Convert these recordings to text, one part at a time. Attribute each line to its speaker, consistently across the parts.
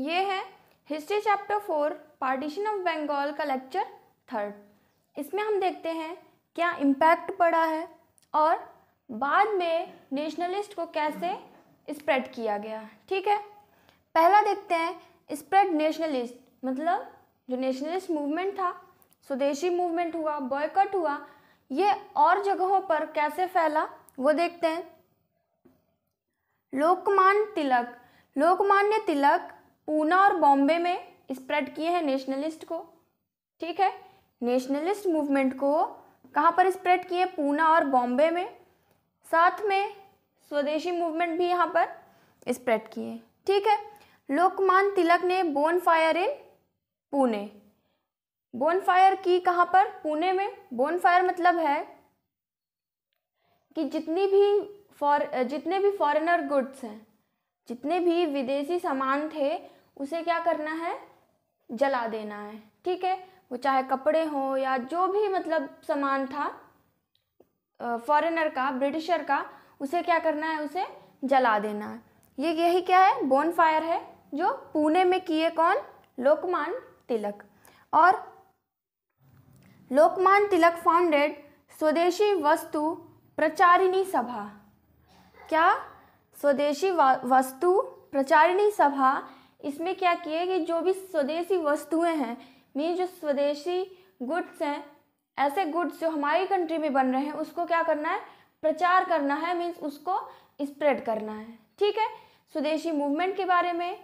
Speaker 1: ये है history chapter four partition of Bengal का लेक्चर थर्ड इसमें हम देखते हैं क्या इम्पैक्ट पड़ा है और बाद में नेशनलिस्ट को कैसे स्प्रेड किया गया ठीक है पहला देखते हैं स्प्रेड नेशनलिस्ट मतलब जो नेशनलिस्ट मूवमेंट था स्वदेशी मूवमेंट हुआ बॉयकट हुआ ये और जगहों पर कैसे फैला वो देखते हैं लोकमान तिलक लोकमान्य तिलक पूना और बॉम्बे में स्प्रेड किए हैं नेशनलिस्ट को ठीक है नेशनलिस्ट मूवमेंट को कहाँ पर स्प्रेड किए पूना और बॉम्बे में साथ में स्वदेशी मूवमेंट भी यहाँ पर स्प्रेड किए ठीक है लोकमान तिलक ने bonfire in Pune bonfire की कहाँ पर पुणे में बोन फायर मतलब है कि जितनी भी फॉर जितने भी फॉरेनर गुड्स हैं जितने भी विदेशी सामान थे उसे क्या करना है जला देना है ठीक है वो चाहे कपड़े हों या जो भी मतलब सामान था फॉरेनर का ब्रिटिशर का उसे क्या करना है उसे जला देना है ये यही क्या है बोन फायर है जो पुणे में किए कौन लोकमान तिलक और लोकमान तिलक फाउंडेड स्वदेशी वस्तु प्रचारिणी सभा क्या स्वदेशी वस्तु प्रचारिणी सभा इसमें क्या किया कि जो भी स्वदेशी वस्तुएं हैं मीन जो स्वदेशी गुड्स हैं ऐसे गुड्स जो हमारी कंट्री में बन रहे हैं उसको क्या करना है प्रचार करना है मीन्स उसको स्प्रेड करना है ठीक है स्वदेशी मूवमेंट के बारे में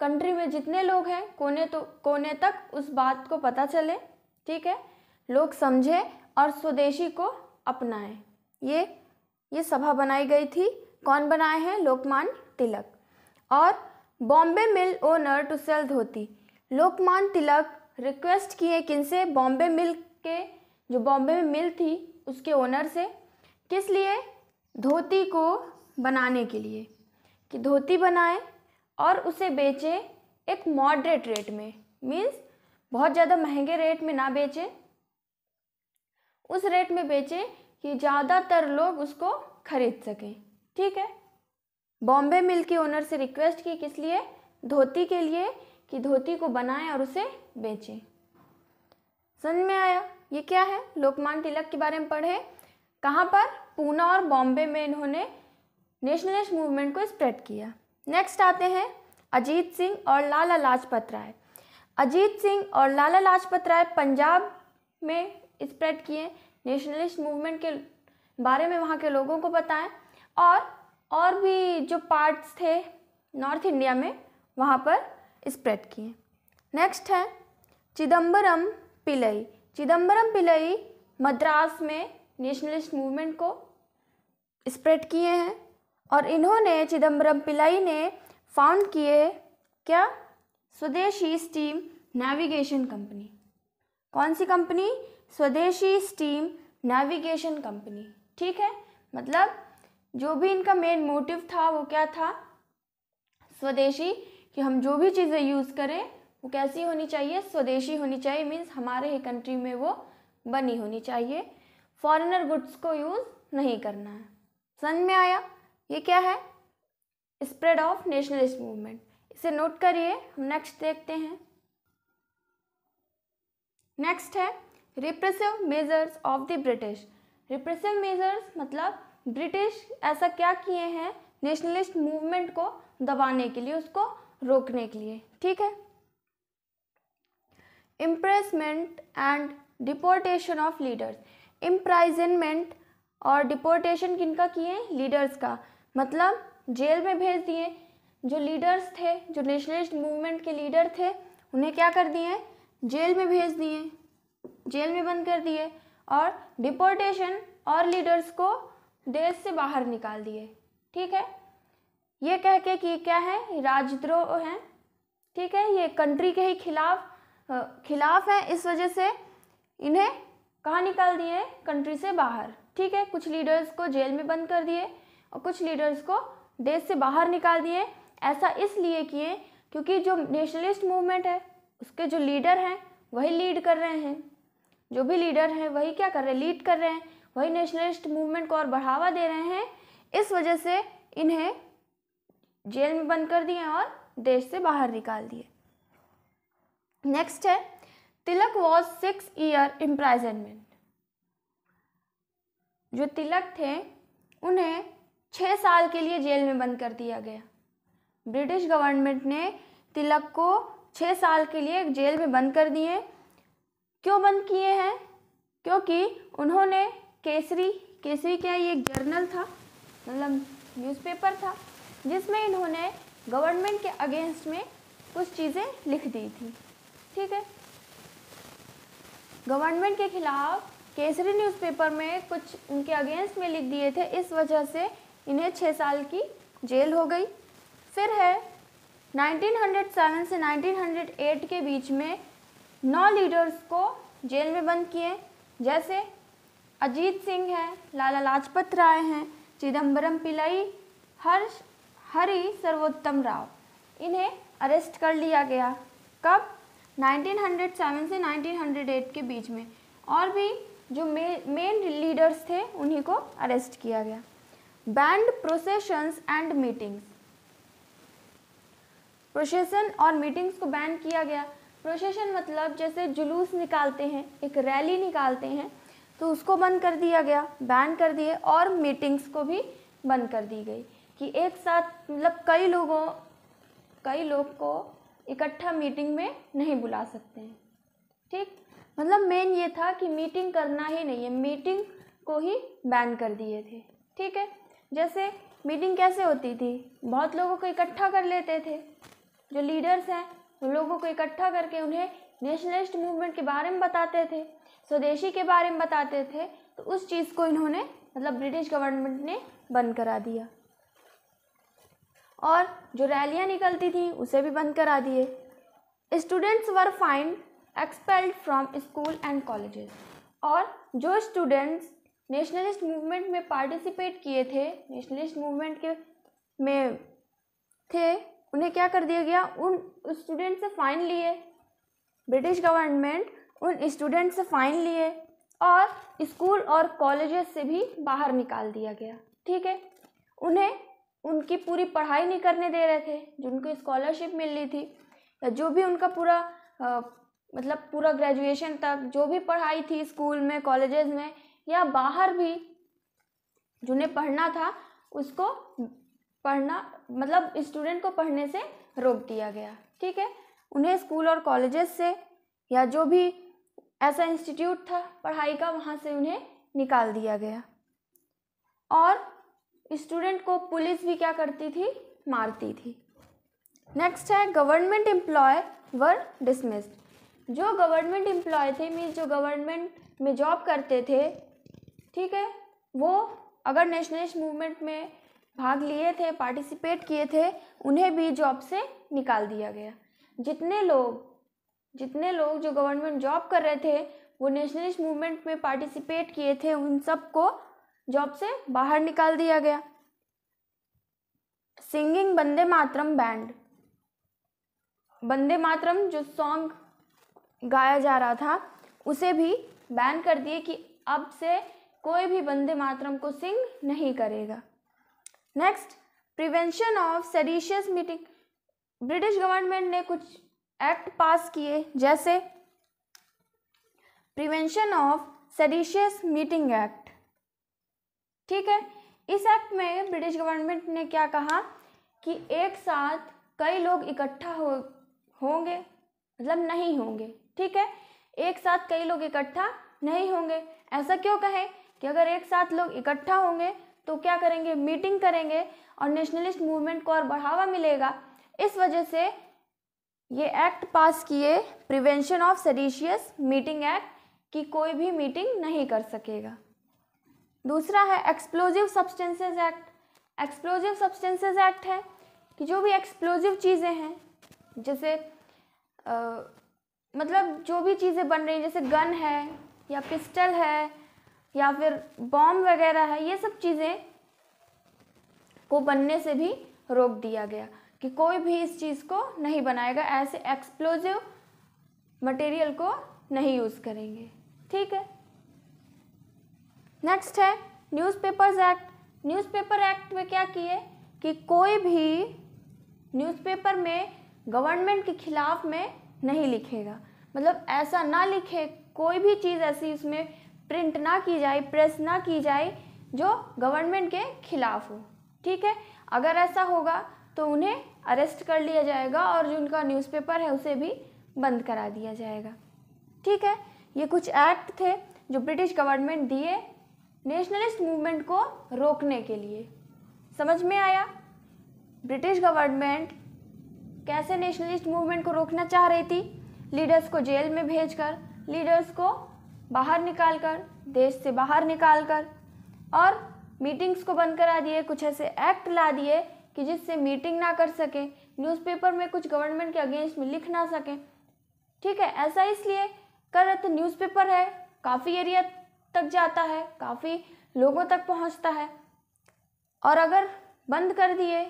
Speaker 1: कंट्री में जितने लोग हैं कोने तो कोने तक उस बात को पता चले ठीक है लोग समझें और स्वदेशी को अपनाएं ये ये सभा बनाई गई थी कौन बनाए हैं लोकमान तिलक और Bombay mill owner to sell dhoti Lokmanya Tilak request किए किनसे बॉम्बे मिल के जो बॉम्बे में मिल थी उसके ओनर से किस लिए धोती को बनाने के लिए कि धोती बनाए और उसे बेचें एक मॉडरेट रेट में मीन्स बहुत ज़्यादा महंगे रेट में ना बेचें उस रेट में बेचें कि ज़्यादातर लोग उसको खरीद सकें ठीक है बॉम्बे मिल के ओनर से रिक्वेस्ट की किस लिए धोती के लिए कि धोती को बनाएं और उसे बेचें समझ में आया ये क्या है लोकमान तिलक के बारे में पढ़े कहाँ पर पूना और बॉम्बे में इन्होंने नेशनलिस्ट मूवमेंट को स्प्रेड किया नेक्स्ट आते हैं अजीत सिंह और लाला लाजपत राय अजीत सिंह और लाला लाजपत राय पंजाब में स्प्रेड किए नेशनलिस्ट मूवमेंट के बारे में वहाँ के लोगों को बताएं और और भी जो पार्ट्स थे नॉर्थ इंडिया में वहाँ पर स्प्रेड किए नेक्स्ट है चिदम्बरम पिलई चिदम्बरम पिलई मद्रास में नेशनलिस्ट मूवमेंट को स्प्रेड किए हैं और इन्होंने चिदम्बरम पिलई ने फाउंड किए क्या स्वदेशी स्टीम नेविगेशन कंपनी कौन सी company Swadeshi steam navigation company ठीक है मतलब जो भी इनका मेन मोटिव था वो क्या था स्वदेशी कि हम जो भी चीज़ें यूज़ करें वो कैसी होनी चाहिए स्वदेशी होनी चाहिए मीन्स हमारे ही कंट्री में वो बनी होनी चाहिए फॉरेनर गुड्स को यूज़ नहीं करना है समझ में आया ये क्या है स्प्रेड ऑफ नेशनलिस्ट मूवमेंट इसे नोट करिए हम नेक्स्ट देखते हैं नेक्स्ट है repressive measures of the British repressive measures मतलब ब्रिटिश ऐसा क्या किए हैं नेशनलिस्ट मूवमेंट को दबाने के लिए उसको रोकने के लिए ठीक है imprisonment and deportation of leaders imprisonment और डिपोर्टेशन किनका किए लीडर्स का मतलब जेल में भेज दिए जो लीडर्स थे जो नेशनलिस्ट मूवमेंट के लीडर थे उन्हें क्या कर दिए जेल में भेज दिए जेल में बंद कर दिए और डिपोर्टेशन और लीडर्स को देश से बाहर निकाल दिए ठीक है ये कह के कि क्या है राजद्रोह हैं ठीक है ये कंट्री के ही खिलाफ खिलाफ हैं इस वजह से इन्हें कहाँ निकाल दिए कंट्री से बाहर ठीक है कुछ लीडर्स को जेल में बंद कर दिए और कुछ लीडर्स को देश से बाहर निकाल दिए ऐसा इसलिए किए क्योंकि जो नेशनलिस्ट मूवमेंट है उसके जो लीडर हैं वही लीड कर रहे हैं जो भी लीडर हैं वही क्या कर रहे हैं लीड कर रहे हैं वही नेशनलिस्ट मूवमेंट को और बढ़ावा दे रहे हैं इस वजह से इन्हें जेल में बंद कर दिए और देश से बाहर निकाल दिए नेक्स्ट है Tilak was six year imprisonment जो तिलक थे उन्हें छः साल के लिए जेल में बंद कर दिया गया ब्रिटिश गवर्नमेंट ने तिलक को छः साल के लिए जेल में बंद कर दिए क्यों बंद किए हैं क्योंकि उन्होंने केसरी केसरी क्या ये एक जर्नल था मतलब न्यूज़पेपर था जिसमें इन्होंने गवर्नमेंट के अगेंस्ट में कुछ चीज़ें लिख दी थी ठीक है गवर्नमेंट के खिलाफ केसरी न्यूज़पेपर में कुछ उनके अगेंस्ट में लिख दिए थे इस वजह से इन्हें छः साल की जेल हो गई फिर है 1907 से 1908 के बीच में नौ लीडर्स को जेल में बंद किए जैसे अजीत सिंह हैं लाला लाजपत राय हैं चिदम्बरम पिलई हर्ष हरी सर्वोत्तम राव इन्हें अरेस्ट कर लिया गया कब 1907 से 1908 के बीच में और भी जो मेन लीडर्स थे उन्हीं को अरेस्ट किया गया banned processions and meetings procession और मीटिंग्स को बैन किया गया प्रोसेशन मतलब जैसे जुलूस निकालते हैं एक रैली निकालते हैं तो उसको बंद कर दिया गया बैन कर दिए और मीटिंग्स को भी बंद कर दी गई कि एक साथ मतलब कई लोगों कई लोग को इकट्ठा मीटिंग में नहीं बुला सकते हैं ठीक मतलब मेन ये था कि मीटिंग करना ही नहीं है मीटिंग को ही बैन कर दिए थे ठीक है जैसे मीटिंग कैसे होती थी बहुत लोगों को इकट्ठा कर लेते थे जो लीडर्स हैं उन लोगों को इकट्ठा करके उन्हें नेशनलिस्ट मूवमेंट के बारे में बताते थे स्वदेशी के बारे में बताते थे तो उस चीज़ को इन्होंने मतलब ब्रिटिश गवर्नमेंट ने बंद करा दिया और जो रैलियाँ निकलती थी उसे भी बंद करा दिए students were fined expelled from school and colleges और जो स्टूडेंट्स नेशनलिस्ट मूवमेंट में पार्टिसिपेट किए थे नेशनलिस्ट मूवमेंट के में थे उन्हें क्या कर दिया गया उन स्टूडेंट से फाइन लिए ब्रिटिश गवर्नमेंट उन स्टूडेंट से फ़ाइन लिए और स्कूल और कॉलेज से भी बाहर निकाल दिया गया ठीक है उन्हें उनकी पूरी पढ़ाई नहीं करने दे रहे थे जिनको स्कॉलरशिप मिल रही थी या जो भी उनका पूरा मतलब पूरा ग्रेजुएशन तक जो भी पढ़ाई थी स्कूल में कॉलेजेस में या बाहर भी जिन्हें पढ़ना था उसको पढ़ना मतलब स्टूडेंट को पढ़ने से रोक दिया गया ठीक है उन्हें स्कूल और कॉलेजेस से या जो भी ऐसा इंस्टीट्यूट था पढ़ाई का वहाँ से उन्हें निकाल दिया गया और स्टूडेंट को पुलिस भी क्या करती थी मारती थी नेक्स्ट है गवर्नमेंट एम्प्लॉय वर डिसमिस्ड जो गवर्नमेंट एम्प्लॉय थे मीन्स जो गवर्नमेंट में जॉब करते थे ठीक है वो अगर नेशनलिस्ट मूवमेंट में भाग लिए थे पार्टिसिपेट किए थे उन्हें भी जॉब से निकाल दिया गया जितने लोग जितने लोग जो गवर्नमेंट जॉब कर रहे थे वो नेशनलिस्ट मूवमेंट में पार्टिसिपेट किए थे उन सबको जॉब से बाहर निकाल दिया गया सिंगिंग बंदे मातरम बैंड वंदे मातरम जो सॉन्ग गाया जा रहा था उसे भी बैन कर दिए कि अब से कोई भी वंदे मातरम को सिंग नहीं करेगा next prevention of seditious meeting British government ने कुछ एक्ट पास किए जैसे prevention of seditious meeting act ठीक है इस एक्ट में ब्रिटिश गवर्नमेंट ने क्या कहा कि एक साथ कई लोग इकट्ठा हो होंगे मतलब नहीं होंगे ठीक है एक साथ कई लोग इकट्ठा नहीं होंगे ऐसा क्यों कहे कि अगर एक साथ लोग इकट्ठा होंगे तो क्या करेंगे मीटिंग करेंगे और नेशनलिस्ट मूवमेंट को और बढ़ावा मिलेगा इस वजह से ये एक्ट पास किए prevention of seditious meeting act कि कोई भी मीटिंग नहीं कर सकेगा दूसरा है explosive substances act explosive substances act है कि जो भी एक्सप्लोजिव चीज़ें हैं जैसे आ, मतलब जो भी चीज़ें बन रही हैं जैसे गन है या पिस्टल है या फिर बॉम्ब वगैरह है ये सब चीज़ें को बनने से भी रोक दिया गया कि कोई भी इस चीज़ को नहीं बनाएगा ऐसे एक्सप्लोजिव मटेरियल को नहीं यूज़ करेंगे ठीक है नेक्स्ट है न्यूज़पेपर्स एक्ट न्यूज़पेपर एक्ट में क्या किए कि कोई भी न्यूज़पेपर में गवर्नमेंट के खिलाफ में नहीं लिखेगा मतलब ऐसा ना लिखे कोई भी चीज़ ऐसी उसमें प्रिंट ना की जाए प्रेस ना की जाए जो गवर्नमेंट के खिलाफ हो ठीक है अगर ऐसा होगा तो उन्हें अरेस्ट कर लिया जाएगा और जो उनका न्यूज़पेपर है उसे भी बंद करा दिया जाएगा ठीक है ये कुछ एक्ट थे जो ब्रिटिश गवर्नमेंट दिए नेशनलिस्ट मूवमेंट को रोकने के लिए समझ में आया ब्रिटिश गवर्नमेंट कैसे नेशनलिस्ट मूवमेंट को रोकना चाह रही थी लीडर्स को जेल में भेजकर लीडर्स को बाहर निकाल कर देश से बाहर निकाल कर और मीटिंग्स को बंद करा दिए कुछ ऐसे एक्ट ला दिए कि जिससे मीटिंग ना कर सकें न्यूज़पेपर में कुछ गवर्नमेंट के अगेंस्ट में लिख ना सकें ठीक है ऐसा इसलिए कर रहे न्यूज़पेपर है काफ़ी एरिया तक जाता है काफ़ी लोगों तक पहुंचता है और अगर बंद कर दिए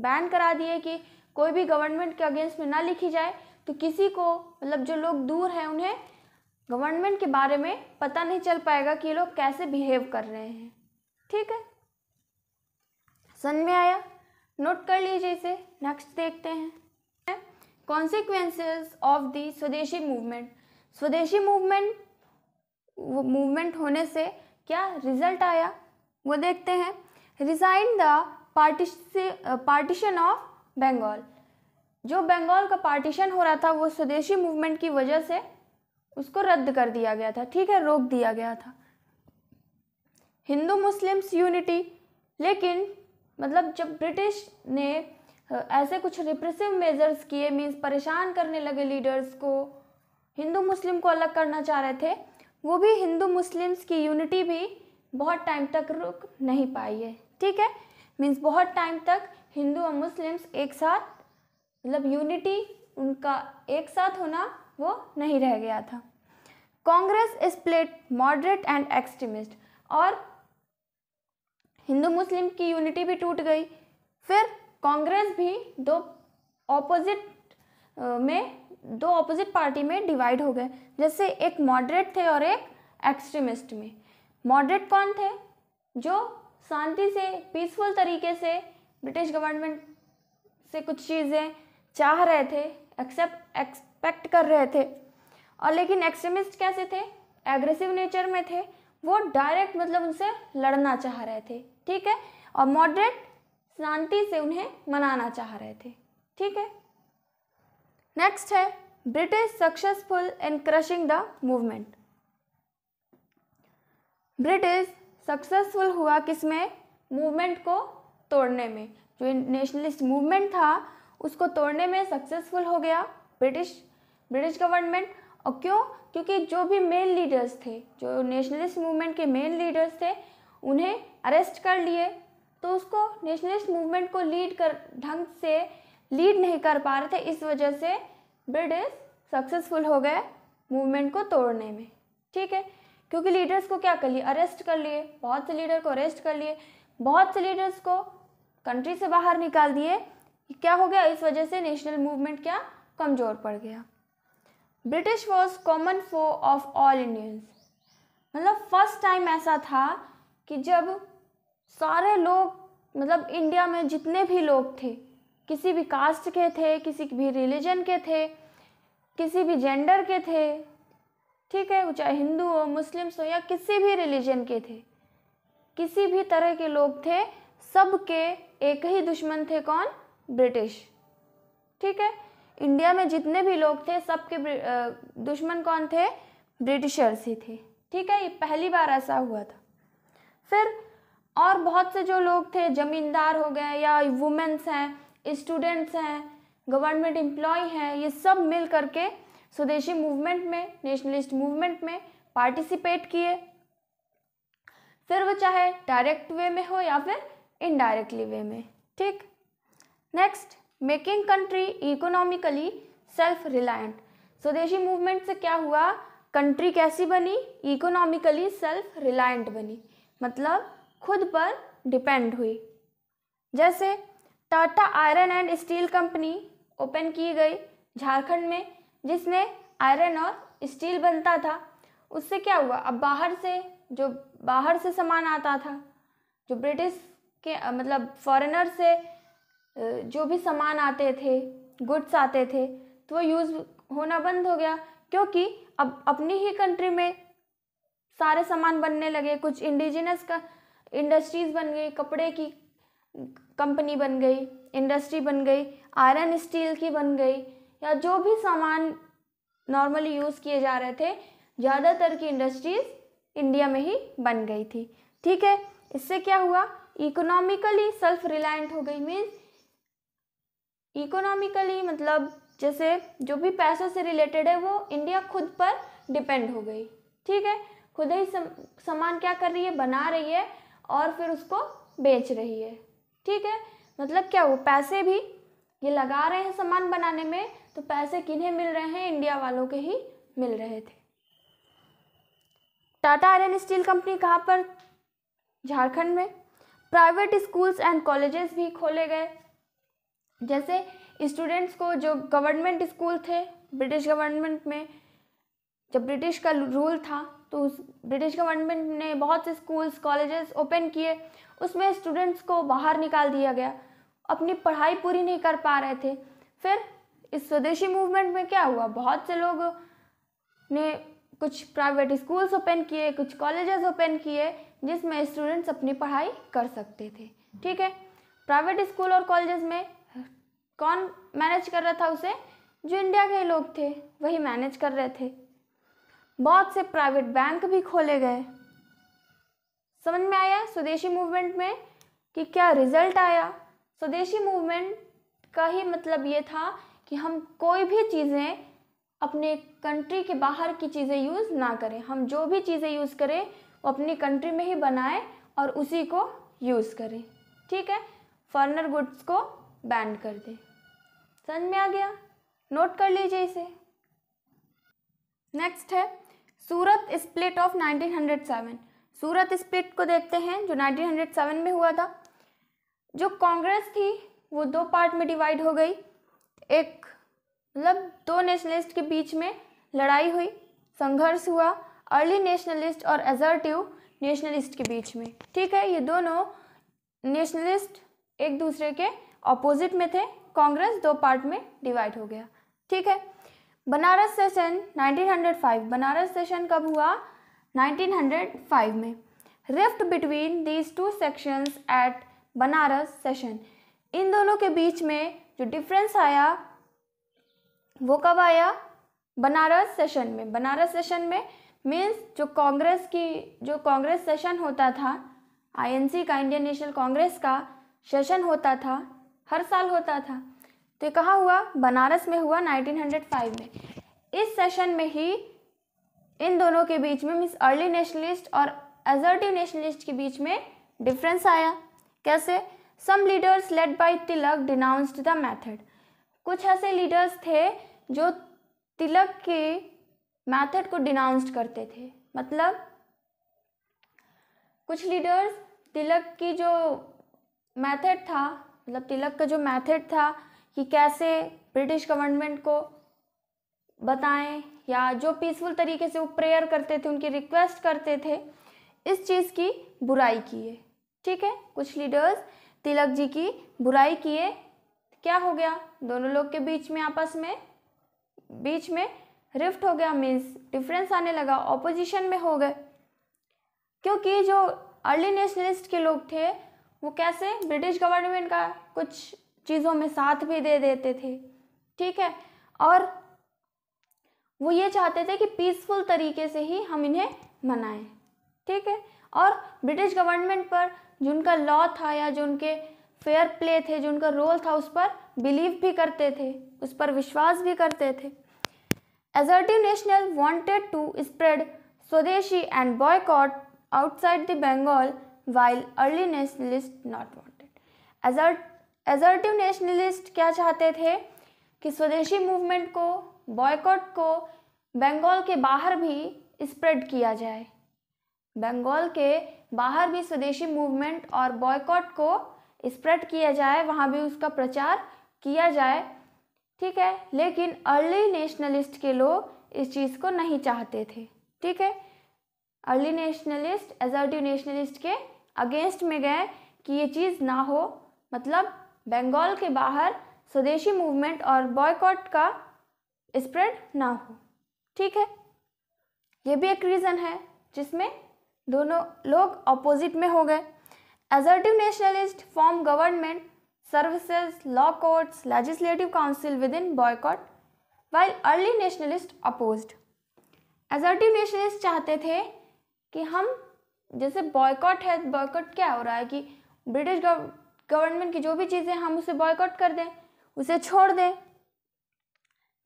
Speaker 1: बैन करा दिए कि कोई भी गवर्नमेंट के अगेंस्ट में ना लिखी जाए तो किसी को मतलब जो लोग दूर हैं उन्हें गवर्नमेंट के बारे में पता नहीं चल पाएगा कि ये लोग कैसे बिहेव कर रहे हैं ठीक है सन में आया नोट कर लीजिए इसे नेक्स्ट देखते हैं consequences of the swadeshi movement swadeshi movement movement होने से क्या रिजल्ट आया वो देखते हैं resign the partition of Bengal जो बंगाल का पार्टीशन हो रहा था वो स्वदेशी मूवमेंट की वजह से उसको रद्द कर दिया गया था ठीक है रोक दिया गया था हिंदू मुस्लिम्स यूनिटी लेकिन मतलब जब ब्रिटिश ने ऐसे कुछ रिप्रेसिव मेजर्स किए मीन्स परेशान करने लगे लीडर्स को हिंदू मुस्लिम को अलग करना चाह रहे थे वो भी हिंदू मुस्लिम्स की यूनिटी भी बहुत टाइम तक रुक नहीं पाई है ठीक है मीन्स बहुत टाइम तक हिंदू और मुस्लिम्स एक साथ मतलब यूनिटी उनका एक साथ होना वो नहीं रह गया था कांग्रेस इस प्लेट मॉडरेट एंड एक्सट्रीमिस्ट और हिंदू मुस्लिम की यूनिटी भी टूट गई फिर कांग्रेस भी दो ऑपोजिट में दो ऑपोजिट पार्टी में डिवाइड हो गए जैसे एक मॉडरेट थे और एक एक्सट्रीमिस्ट में मॉडरेट कौन थे जो शांति से पीसफुल तरीके से ब्रिटिश गवर्नमेंट से कुछ चीज़ें चाह रहे थे एक्सेप्ट एक्सपेक्ट कर रहे थे और लेकिन एक्सट्रीमिस्ट कैसे थे एग्रेसिव नेचर में थे वो डायरेक्ट मतलब उनसे लड़ना चाह रहे थे ठीक है और मॉडरेट शांति से उन्हें मनाना चाह रहे थे ठीक है नेक्स्ट है British successful in crushing the movement British successful हुआ किसमें मूवमेंट को तोड़ने में जो नेशनलिस्ट मूवमेंट था उसको तोड़ने में सक्सेसफुल हो गया ब्रिटिश ब्रिटिश गवर्नमेंट और क्यों क्योंकि जो भी मेन लीडर्स थे जो नेशनलिस्ट मूवमेंट के मेन लीडर्स थे उन्हें अरेस्ट कर लिए तो उसको नेशनलिस्ट मूवमेंट को लीड कर ढंग से लीड नहीं कर पा रहे थे इस वजह से ब्रिटिश सक्सेसफुल हो गए मूवमेंट को तोड़ने में ठीक है क्योंकि लीडर्स को क्या कर लिए अरेस्ट कर लिए बहुत से लीडर को अरेस्ट कर लिए बहुत से लीडर्स को कंट्री से बाहर निकाल दिए क्या हो गया इस वजह से नेशनल मूवमेंट क्या कमज़ोर पड़ गया British was common foe of all Indians मतलब फर्स्ट टाइम ऐसा था कि जब सारे लोग मतलब इंडिया में जितने भी लोग थे किसी भी कास्ट के थे किसी भी रिलीजन के थे किसी भी जेंडर के थे ठीक है चाहे हिंदू हो मुस्लिम्स हो या किसी भी रिलीजन के थे किसी भी तरह के लोग थे सब के एक ही दुश्मन थे कौन ब्रिटिश ठीक है इंडिया में जितने भी लोग थे सबके दुश्मन कौन थे ब्रिटिशर्स ही थे ठीक है ये पहली बार ऐसा हुआ था फिर और बहुत से जो लोग थे ज़मींदार हो गए या वुमेंस हैं स्टूडेंट्स हैं गवर्नमेंट एम्प्लॉय हैं ये सब मिल करके स्वदेशी मूवमेंट में नेशनलिस्ट मूवमेंट में पार्टिसिपेट किए फिर वो चाहे डायरेक्ट वे में हो या फिर इनडायरेक्टली वे में ठीक next making country economically self reliant swadeshi movement से क्या हुआ कंट्री कैसी बनी इकोनॉमिकली सेल्फ रिलायंट बनी मतलब खुद पर डिपेंड हुई जैसे Tata iron and steel company open की गई झारखंड में जिसमें आयरन और स्टील बनता था उससे क्या हुआ अब बाहर से जो बाहर से सामान आता था जो ब्रिटिश के मतलब फॉरेनर से जो भी सामान आते थे गुड्स आते थे तो वो यूज़ होना बंद हो गया क्योंकि अब अपनी ही कंट्री में सारे सामान बनने लगे कुछ इंडिजिनस का इंडस्ट्रीज़ बन गई कपड़े की कंपनी बन गई इंडस्ट्री बन गई आयरन स्टील की बन गई या जो भी सामान नॉर्मली यूज़ किए जा रहे थे ज़्यादातर की इंडस्ट्रीज़ इंडिया में ही बन गई थी ठीक है इससे क्या हुआ इकोनॉमिकली सेल्फ रिलायंट हो गई मीन्स इकोनॉमिकली मतलब जैसे जो भी पैसों से रिलेटेड है वो इंडिया खुद पर डिपेंड हो गई ठीक है खुद ही सम, सामान क्या कर रही है बना रही है और फिर उसको बेच रही है ठीक है मतलब क्या वो पैसे भी ये लगा रहे हैं सामान बनाने में तो पैसे किन्हें मिल रहे हैं इंडिया वालों के ही मिल रहे थे टाटा आयरन स्टील कंपनी कहाँ पर झारखंड में प्राइवेट स्कूल्स एंड कॉलेजेस भी खोले गए जैसे स्टूडेंट्स को जो गवर्नमेंट स्कूल थे ब्रिटिश गवर्नमेंट में जब ब्रिटिश का रूल था तो उस ब्रिटिश गवर्नमेंट ने बहुत से स्कूल्स कॉलेजेस ओपन किए उसमें स्टूडेंट्स को बाहर निकाल दिया गया अपनी पढ़ाई पूरी नहीं कर पा रहे थे फिर इस स्वदेशी मूवमेंट में क्या हुआ बहुत से लोग ने कुछ प्राइवेट स्कूल्स ओपन किए कुछ कॉलेजेस ओपन किए जिसमें स्टूडेंट्स अपनी पढ़ाई कर सकते थे ठीक है प्राइवेट स्कूल और कॉलेजेस में कौन मैनेज कर रहा था उसे जो इंडिया के लोग थे वही मैनेज कर रहे थे बहुत से प्राइवेट बैंक भी खोले गए समझ में आया स्वदेशी मूवमेंट में कि क्या रिजल्ट आया स्वदेशी मूवमेंट का ही मतलब ये था कि हम कोई भी चीज़ें अपने कंट्री के बाहर की चीज़ें यूज़ ना करें हम जो भी चीज़ें यूज़ करें वो अपनी कंट्री में ही बनाएं और उसी को यूज़ करें ठीक है फॉरनर गुड्स को बैन कर दें समझ में आ गया नोट कर लीजिए इसे नेक्स्ट है Surat split of 1907 Surat split को देखते हैं जो 1907 में हुआ था जो कांग्रेस थी वो दो पार्ट में डिवाइड हो गई एक मतलब दो नेशनलिस्ट के बीच में लड़ाई हुई संघर्ष हुआ अर्ली नेशनलिस्ट और एजर्टिव नेशनलिस्ट के बीच में ठीक है ये दोनों नेशनलिस्ट एक दूसरे के ऑपोजिट में थे कांग्रेस दो पार्ट में डिवाइड हो गया ठीक है बनारस सेशन 1905 बनारस सेशन कब हुआ 1905 में rift between these two sections at Banaras session इन दोनों के बीच में जो डिफरेंस आया वो कब आया बनारस सेशन में बनारस सेशन में मीन्स जो कांग्रेस की जो कांग्रेस सेशन होता था आईएनसी का इंडियन नेशनल कांग्रेस का सेशन होता था हर साल होता था तो ये कहाँ हुआ बनारस में हुआ 1905 में इस सेशन में ही इन दोनों के बीच में मिस अर्ली नेशनलिस्ट और एजर्टिव नेशनलिस्ट के बीच में डिफरेंस आया कैसे some leaders led by Tilak denounced the method कुछ ऐसे लीडर्स थे जो तिलक के मेथड को डिनाउंस्ड करते थे मतलब कुछ लीडर्स तिलक की जो मेथड था मतलब तिलक का जो मेथड था कि कैसे ब्रिटिश गवर्नमेंट को बताएं या जो पीसफुल तरीके से वो प्रेयर करते थे उनकी रिक्वेस्ट करते थे इस चीज़ की बुराई की है ठीक है कुछ लीडर्स तिलक जी की बुराई किए क्या हो गया दोनों लोग के बीच में आपस में बीच में रिफ्ट हो गया मीन्स डिफरेंस आने लगा ऑपोजिशन में हो गए क्योंकि जो अर्ली नेशनलिस्ट के लोग थे वो कैसे ब्रिटिश गवर्नमेंट का कुछ चीज़ों में साथ भी दे देते थे ठीक है और वो ये चाहते थे कि पीसफुल तरीके से ही हम इन्हें मनाएं ठीक है और ब्रिटिश गवर्नमेंट पर जो उनका लॉ था या जो उनके फेयर प्ले थे जो उनका रोल था उस पर बिलीव भी करते थे उस पर विश्वास भी करते थे assertive national wanted to spread swadeshi and boycott outside the Bengal while early nationalist not wanted assert assertive nationalist क्या चाहते थे कि स्वदेशी मूवमेंट को बॉयकॉट को बंगाल के बाहर भी स्प्रेड किया जाए बंगाल के बाहर भी स्वदेशी मूवमेंट और बॉयकॉट को स्प्रेड किया जाए वहाँ भी उसका प्रचार किया जाए ठीक है लेकिन अर्ली नेशनलिस्ट के लोग इस चीज़ को नहीं चाहते थे ठीक है अर्ली नेशनलिस्ट एजर्टिव नेशनलिस्ट के अगेंस्ट में गए कि ये चीज़ ना हो मतलब बंगाल के बाहर स्वदेशी मूवमेंट और बॉयकॉट का स्प्रेड ना हो ठीक है ये भी एक रीज़न है जिसमें दोनों लोग अपोजिट में हो गए assertive nationalist from government services law courts legislative council with in boycott while early nationalist oppose assertive nationalist चाहते थे कि हम जैसे बॉयकॉट है बॉयकॉट क्या हो रहा है कि ब्रिटिश गव गवर्नमेंट की जो भी चीज़ें हम उसे बॉयकॉट कर दें उसे छोड़ दें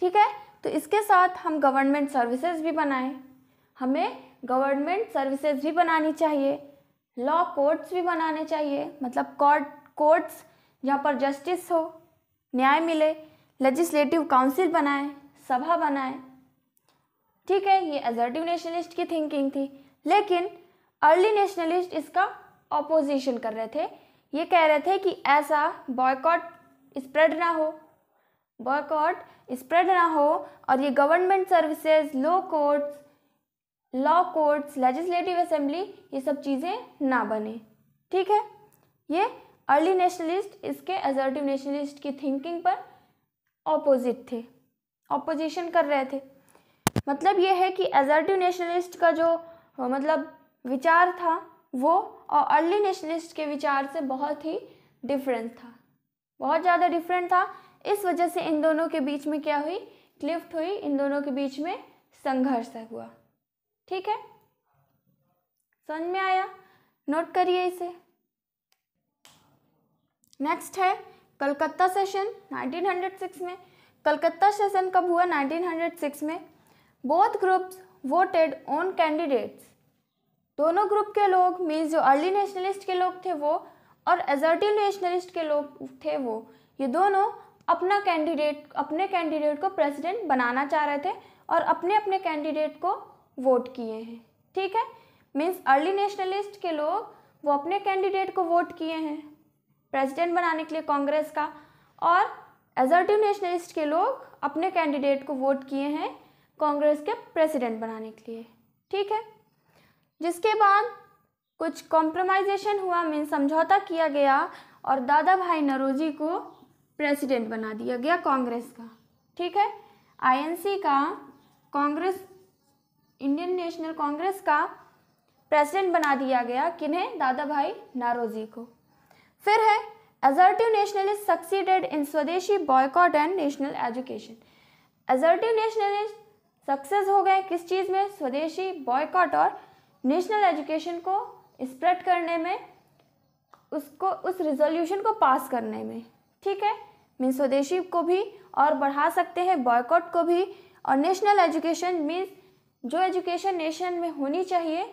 Speaker 1: ठीक है तो इसके साथ हम गवर्नमेंट सर्विसेज भी बनाएं हमें गवर्नमेंट सर्विसेज भी बनानी चाहिए लॉ कोर्ट्स भी बनाने चाहिए मतलब कोर्ट कोर्ट्स जहाँ पर जस्टिस हो न्याय मिले लजिस्लेटिव काउंसिल बनाएं सभा बनाएं ठीक है ये एजर्टिव नेशनलिस्ट की थिंकिंग थी लेकिन अर्ली नेशनलिस्ट इसका ऑपोजिशन कर रहे थे ये कह रहे थे कि ऐसा बॉयकॉट स्प्रेड ना हो बॉयकॉट स्प्रेड ना हो और ये government services law courts law courts legislative assembly ये सब चीज़ें ना बने ठीक है ये अर्ली नेशनलिस्ट इसके एजर्टिव नेशनलिस्ट की थिंकिंग पर ऑपोजिट थे ऑपोजिशन कर रहे थे मतलब ये है कि एजर्टिव नेशनलिस्ट का जो मतलब विचार था वो और अर्ली नेशनलिस्ट के विचार से बहुत ही डिफरेंट था बहुत ज़्यादा डिफरेंट था इस वजह से इन दोनों के बीच में क्या हुई क्लिफ्ट हुई इन दोनों के बीच में संघर्ष हुआ ठीक है समझ में आया नोट करिए इसे नेक्स्ट है कलकत्ता सेशन 1906 में कलकत्ता सेशन कब हुआ 1906 में both groups voted on candidates दोनों ग्रुप के लोग मीन्स जो अर्ली नेशनलिस्ट के लोग थे वो और एजर्टिव नेशनलिस्ट के लोग थे वो ये दोनों अपना कैंडिडेट अपने कैंडिडेट को प्रेसिडेंट बनाना चाह रहे थे और अपने अपने कैंडिडेट को वोट किए हैं ठीक है मीन्स अर्ली नेशनलिस्ट के लोग वो अपने कैंडिडेट को वोट किए हैं प्रेसिडेंट बनाने के लिए कांग्रेस का और एजर्टिव नेशनलिस्ट के लोग अपने कैंडिडेट को वोट किए हैं कांग्रेस के प्रेसिडेंट बनाने के लिए ठीक है जिसके बाद कुछ कॉम्प्रोमाइजेशन हुआ मीन समझौता किया गया और दादा भाई नरोजी को प्रेसिडेंट बना दिया गया कांग्रेस का ठीक है आईएनसी का कांग्रेस इंडियन नेशनल कांग्रेस का प्रेसिडेंट बना दिया गया किन्हें दादा भाई नारोजी को फिर है assertive nationalist succeeded in swadeshi boycott and national education assertive nationalist success हो गए किस चीज़ में स्वदेशी बॉयकॉट और नेशनल एजुकेशन को स्प्रेड करने में उसको उस रिजोल्यूशन को पास करने में ठीक है मीन्स स्वदेशी को भी और बढ़ा सकते हैं बॉयकॉट को भी और नेशनल एजुकेशन मीन्स जो एजुकेशन नेशन में होनी चाहिए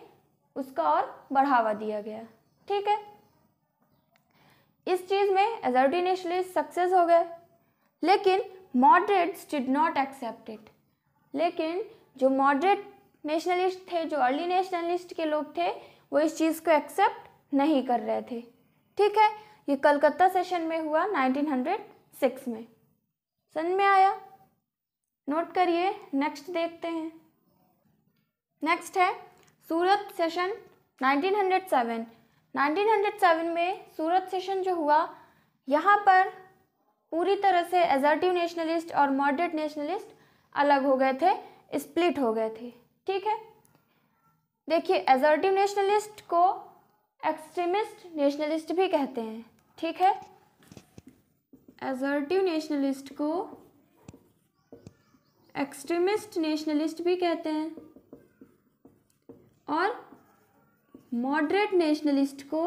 Speaker 1: उसका और बढ़ावा दिया गया ठीक है इस चीज़ में एजर्टी नेशनलिस्ट सक्सेस हो गए लेकिन moderates did not accept it लेकिन जो मॉडरेट नेशनलिस्ट थे जो अर्ली नेशनलिस्ट के लोग थे वो इस चीज़ को एक्सेप्ट नहीं कर रहे थे ठीक है ये कलकत्ता सेशन में हुआ 1906 में समझ में आया नोट करिए नेक्स्ट देखते हैं नेक्स्ट है सूरत सेशन 1907 1907 में सूरत सेशन जो हुआ यहाँ पर पूरी तरह से एजर्टिव नेशनलिस्ट और मॉडरेट नेशनलिस्ट अलग हो गए थे स्प्लिट हो गए थे ठीक है देखिए एजर्टिव नेशनलिस्ट को एक्सट्रीमिस्ट नेशनलिस्ट भी कहते हैं ठीक है एजर्टिव नेशनलिस्ट को एक्सट्रीमिस्ट नेशनलिस्ट भी कहते हैं और मॉडरेट नेशनलिस्ट को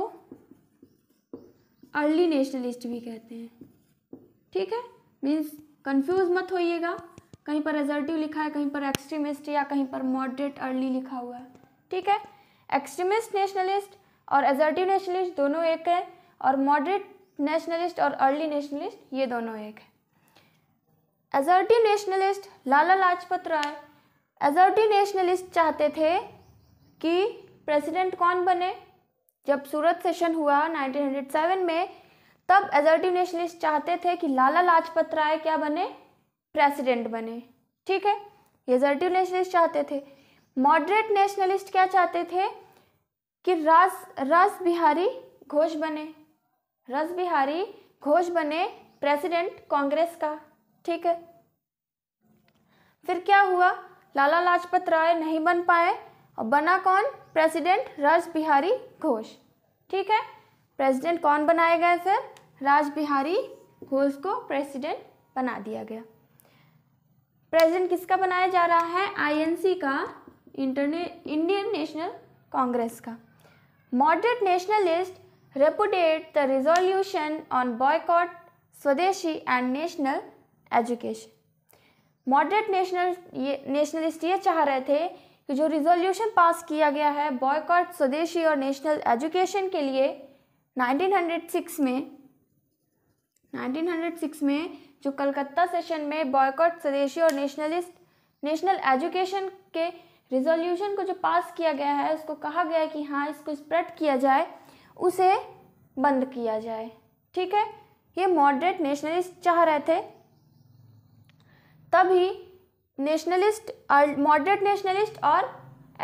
Speaker 1: अर्ली नेशनलिस्ट भी कहते हैं ठीक है मीन्स कंफ्यूज मत होइएगा कहीं पर एजर्टिव लिखा है कहीं पर एक्सट्रीमिस्ट या कहीं पर मॉडरेट अर्ली लिखा हुआ है ठीक है एक्सट्रीमिस्ट नेशनलिस्ट और एजर्टिव नेशनलिस्ट दोनों एक है और मॉडरेट नेशनलिस्ट और अर्ली नेशनलिस्ट ये दोनों एक है assertive nationalist Lala Lajpat Rai assertive nationalist चाहते थे कि प्रेसिडेंट कौन बने जब सूरत सेशन हुआ 1907 में तब एजर्टिव नेशनलिस्ट चाहते थे कि लाला लाजपत राय क्या बने प्रेसिडेंट बने ठीक है ये जर्टिव नेशनलिस्ट चाहते थे मॉडरेट नेशनलिस्ट क्या चाहते थे कि रस रस बिहारी घोष बने रस बिहारी घोष बने प्रेसिडेंट कांग्रेस का ठीक है फिर क्या हुआ लाला लाजपत राय नहीं बन पाए और बना कौन प्रेसिडेंट रस बिहारी घोष ठीक है प्रेसिडेंट कौन बनाए गए फिर राज बिहारी घोष को प्रेसिडेंट बना दिया गया प्रेसिडेंट किसका बनाया जा रहा है आईएनसी का इंटरने इंडियन नेशनल कांग्रेस का moderate nationalist repudiate the resolution on boycott swadeshi and national education moderate national ये नेशनलिस्ट ये चाह रहे थे कि जो रिजोल्यूशन पास किया गया है बॉयकॉट स्वदेशी और नेशनल एजुकेशन के लिए 1906 में 1906 में जो कलकत्ता सेशन में बॉयकॉट स्वदेशी और नेशनलिस्ट नेशनल एजुकेशन के रिजोल्यूशन को जो पास किया गया है उसको कहा गया है कि हाँ इसको स्प्रेड किया जाए उसे बंद किया जाए ठीक है ये मॉडरेट नेशनलिस्ट चाह रहे थे तभी नेशनलिस्ट मॉडरेट नेशनलिस्ट और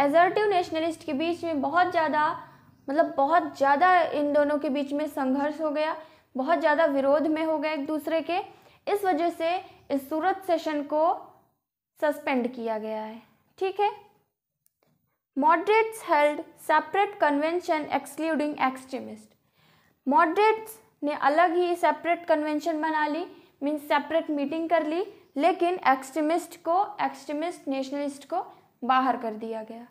Speaker 1: एजर्टिव नेशनलिस्ट के बीच में बहुत ज़्यादा मतलब बहुत ज़्यादा इन दोनों के बीच में संघर्ष हो गया बहुत ज़्यादा विरोध में हो गया एक दूसरे के इस वजह से इस सूरत सेशन को सस्पेंड किया गया है ठीक है moderates held separate convention excluding extremist moderates ने अलग ही सेपरेट कन्वेंशन बना ली मीन्स सेपरेट मीटिंग कर ली लेकिन एक्सट्रीमिस्ट को एक्सट्रीमिस्ट नेशनलिस्ट को बाहर कर दिया गया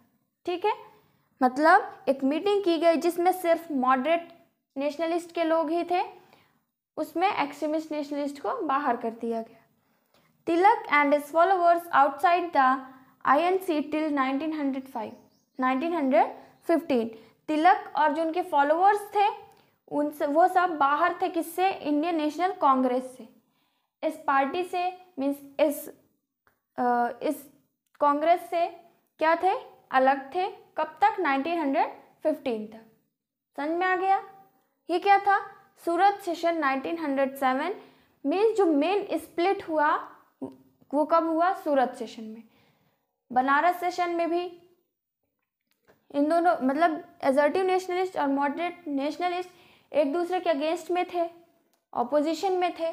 Speaker 1: ठीक है मतलब एक मीटिंग की गई जिसमें सिर्फ मॉडरेट नेशनलिस्ट के लोग ही थे उसमें एक्सट्रीमिस्ट नेशनलिस्ट को बाहर कर दिया गया Tilak and his followers outside the I N C till nineteen nineteen hundred five hundred fifteen Tilak और जो उनके फॉलोअर्स थे उन वो सब बाहर थे किससे इंडियन नेशनल कांग्रेस से इस पार्टी से मीन्स इस आ, इस कांग्रेस से क्या थे अलग थे कब तक हंड्रेड फिफ्टीन तक समझ में आ गया ये क्या था सूरत सेशन 1907 में जो मेन स्प्लिट हुआ वो कब हुआ सूरत सेशन में बनारस सेशन में भी इन दोनों मतलब एजर्टिव नेशनलिस्ट और मॉडरेट नेशनलिस्ट एक दूसरे के अगेंस्ट में थे ऑपोजिशन में थे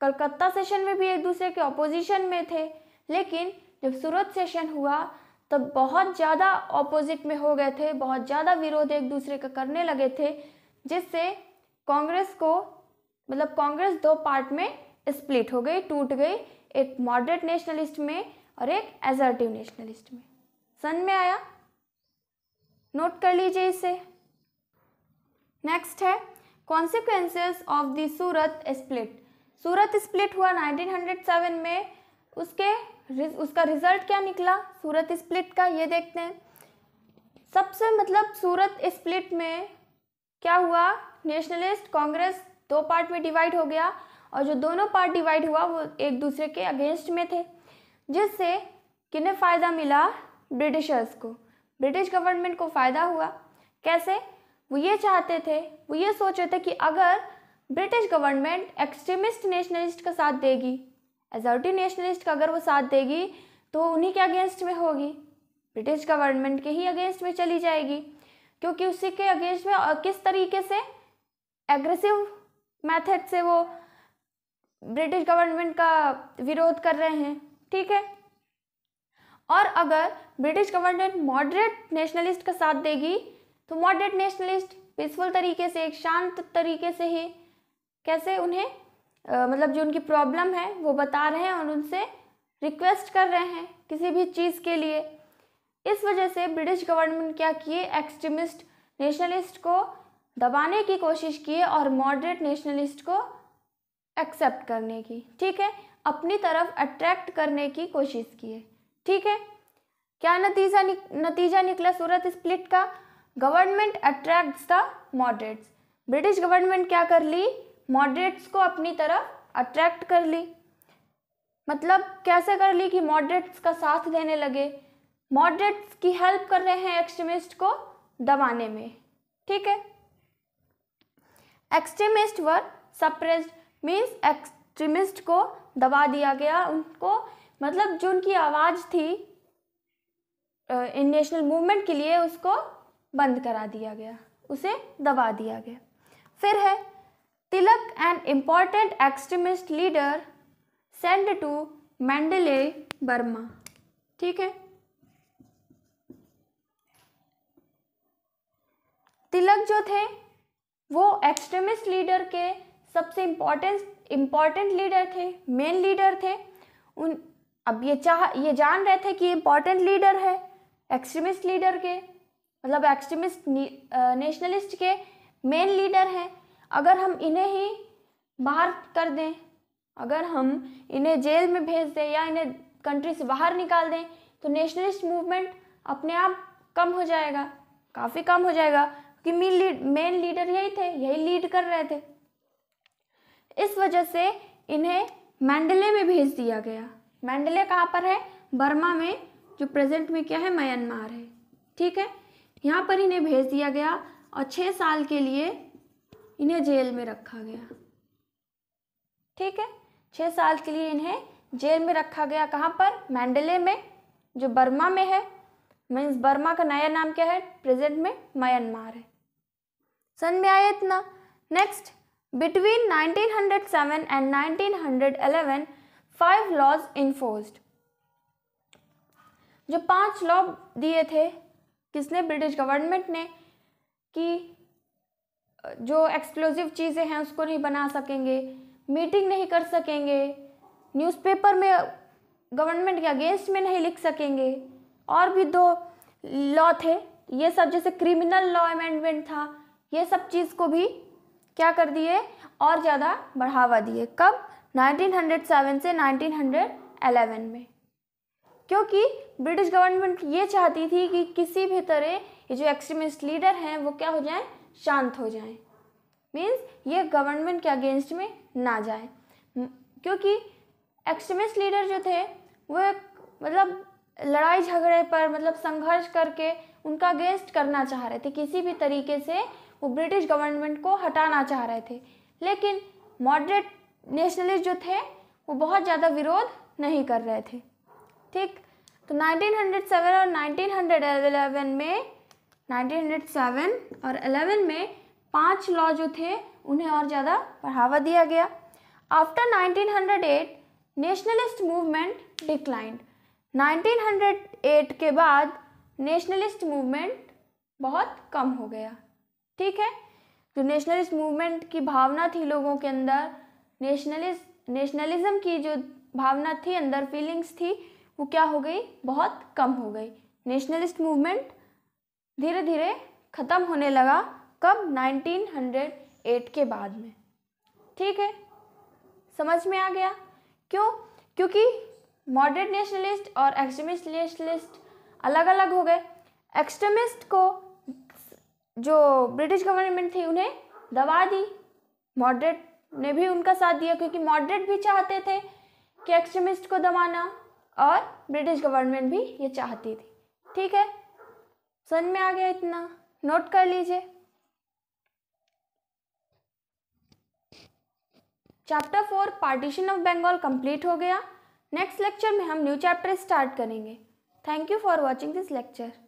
Speaker 1: कलकत्ता सेशन में भी एक दूसरे के ऑपोजिशन में थे लेकिन जब सूरत सेशन हुआ तब बहुत ज़्यादा ऑपोजिट में हो गए थे बहुत ज़्यादा विरोध एक दूसरे का करने लगे थे जिससे कांग्रेस को मतलब कांग्रेस दो पार्ट में स्प्लिट हो गई टूट गई एक मॉडरेट नेशनलिस्ट में और एक एजर्टिव नेशनलिस्ट में सन में आया नोट कर लीजिए इसे नेक्स्ट है consequences of the Surat split Surat split हुआ 1907 में उसके उसका रिजल्ट क्या निकला सूरत स्प्लिट का ये देखते हैं सबसे मतलब सूरत स्प्लिट में क्या हुआ नेशनलिस्ट कांग्रेस दो पार्ट में डिवाइड हो गया और जो दोनों पार्ट डिवाइड हुआ वो एक दूसरे के अगेंस्ट में थे जिससे किन्हें फ़ायदा मिला ब्रिटिशर्स को ब्रिटिश गवर्नमेंट को फ़ायदा हुआ कैसे वो ये चाहते थे वो ये सोच रहे थे कि अगर ब्रिटिश गवर्नमेंट एक्सट्रीमिस्ट नेशनलिस्ट का साथ देगी एजॉर्टी नेशनलिस्ट का अगर वो साथ देगी तो उन्हीं के अगेंस्ट में होगी ब्रिटिश गवर्नमेंट के ही अगेंस्ट में चली जाएगी क्योंकि उसी के अगेंस्ट में किस तरीके से एग्रेसिव मेथड से वो ब्रिटिश गवर्नमेंट का विरोध कर रहे हैं ठीक है और अगर ब्रिटिश गवर्नमेंट मॉडरेट नेशनलिस्ट का साथ देगी तो मॉडरेट नेशनलिस्ट पीसफुल तरीके से एक शांत तरीके से ही कैसे उन्हें आ, मतलब जो उनकी प्रॉब्लम है वो बता रहे हैं और उनसे रिक्वेस्ट कर रहे हैं किसी भी चीज़ के लिए इस वजह से ब्रिटिश गवर्नमेंट क्या किए एक्सट्रीमिस्ट नेशनलिस्ट को दबाने की कोशिश किए और मॉडरेट नेशनलिस्ट को एक्सेप्ट करने की ठीक है अपनी तरफ अट्रैक्ट करने की कोशिश किए ठीक है क्या नतीजा निक, नतीजा निकला सूरत स्प्लिट का government attract the moderates British government क्या कर ली मॉडरेट्स को अपनी तरफ अट्रैक्ट कर ली मतलब कैसे कर ली कि मॉडरेट्स का साथ देने लगे मॉडरेट्स की हेल्प कर रहे हैं एक्सट्रीमिस्ट को दबाने में ठीक है extremist were suppressed means extremist को दबा दिया गया उनको मतलब जो उनकी आवाज़ थी इन नेशनल मूवमेंट के लिए उसको बंद करा दिया गया उसे दबा दिया गया फिर है Tilak and important extremist leader send to Mandalay Burma ठीक है तिलक जो थे वो एक्सट्रीमिस्ट लीडर के सबसे इम्पोर्टेंट इम्पॉर्टेंट लीडर थे मेन लीडर थे उन अब ये चाह ये जान रहे थे कि इम्पॉर्टेंट लीडर है एक्सट्रीमिस्ट लीडर के मतलब एक्सट्रीमिस्ट नेशनलिस्ट के मेन लीडर हैं अगर हम इन्हें ही बाहर कर दें अगर हम इन्हें जेल में भेज दें या इन्हें कंट्री से बाहर निकाल दें तो नेशनलिस्ट मूवमेंट अपने आप कम हो जाएगा काफ़ी कम हो जाएगा कि मेन लीड मेन लीडर यही थे यही लीड कर रहे थे इस वजह से इन्हें मैंडले में भेज दिया गया मैंडले कहाँ पर है बर्मा में जो प्रेजेंट में क्या है म्यांमार है ठीक है यहाँ पर इन्हें भेज दिया गया और छः साल के लिए इन्हें जेल में रखा गया ठीक है छः साल के लिए इन्हें जेल में रखा गया कहाँ पर मैंडले में जो बर्मा में है मीन्स बर्मा का नया नाम क्या है प्रेजेंट में म्यांमार है सन में आया इतना next between 1907 and 1911 five laws enforced जो पांच लॉ दिए थे किसने ब्रिटिश गवर्नमेंट ने कि जो एक्सक्लूसिव चीज़ें हैं उसको नहीं बना सकेंगे मीटिंग नहीं कर सकेंगे न्यूज़पेपर में गवर्नमेंट के अगेंस्ट में नहीं लिख सकेंगे और भी दो लॉ थे ये सब जैसे क्रिमिनल लॉ अमेंडमेंट था ये सब चीज़ को भी क्या कर दिए और ज़्यादा बढ़ावा दिए कब 1907 से 1911 में क्योंकि ब्रिटिश गवर्नमेंट ये चाहती थी कि किसी भी तरह ये जो एक्सट्रीमिस्ट लीडर हैं वो क्या हो जाएं शांत हो जाएं मीन्स ये गवर्नमेंट के अगेंस्ट में ना जाए क्योंकि एक्सट्रीमिस्ट लीडर जो थे वो एक मतलब लड़ाई झगड़े पर मतलब संघर्ष करके उनका अगेंस्ट करना चाह रहे थे किसी भी तरीके से वो ब्रिटिश गवर्नमेंट को हटाना चाह रहे थे लेकिन मॉडरेट नेशनलिस्ट जो थे वो बहुत ज़्यादा विरोध नहीं कर रहे थे ठीक तो 1907 और 1911 में 1907 और 11 में पांच लॉ जो थे उन्हें और ज़्यादा बढ़ावा दिया गया आफ्टर 1908 नेशनलिस्ट मूवमेंट डिक्लाइंड 1908 के बाद नेशनलिस्ट मूवमेंट बहुत कम हो गया ठीक है जो नेशनलिस्ट मूवमेंट की भावना थी लोगों के अंदर नेशनलिस्ट नेशनलिज्म की जो भावना थी अंदर फीलिंग्स थी वो क्या हो गई बहुत कम हो गई नेशनलिस्ट मूवमेंट धीरे धीरे ख़त्म होने लगा कब 1908 के बाद में ठीक है समझ में आ गया क्यों क्योंकि मॉडर्न नेशनलिस्ट और एक्सट्रीमिस्ट नेशनलिस्ट अलग अलग हो गए एक्सट्रीमिस्ट को जो ब्रिटिश गवर्नमेंट थी उन्हें दबा दी मॉडरेट ने भी उनका साथ दिया क्योंकि मॉडरेट भी चाहते थे कि एक्सट्रीमिस्ट को दबाना और ब्रिटिश गवर्नमेंट भी ये चाहती थी ठीक है सन में आ गया इतना नोट कर लीजिए chapter four partition of Bengal complete हो गया नेक्स्ट लेक्चर में हम न्यू चैप्टर स्टार्ट करेंगे thank you for watching this lecture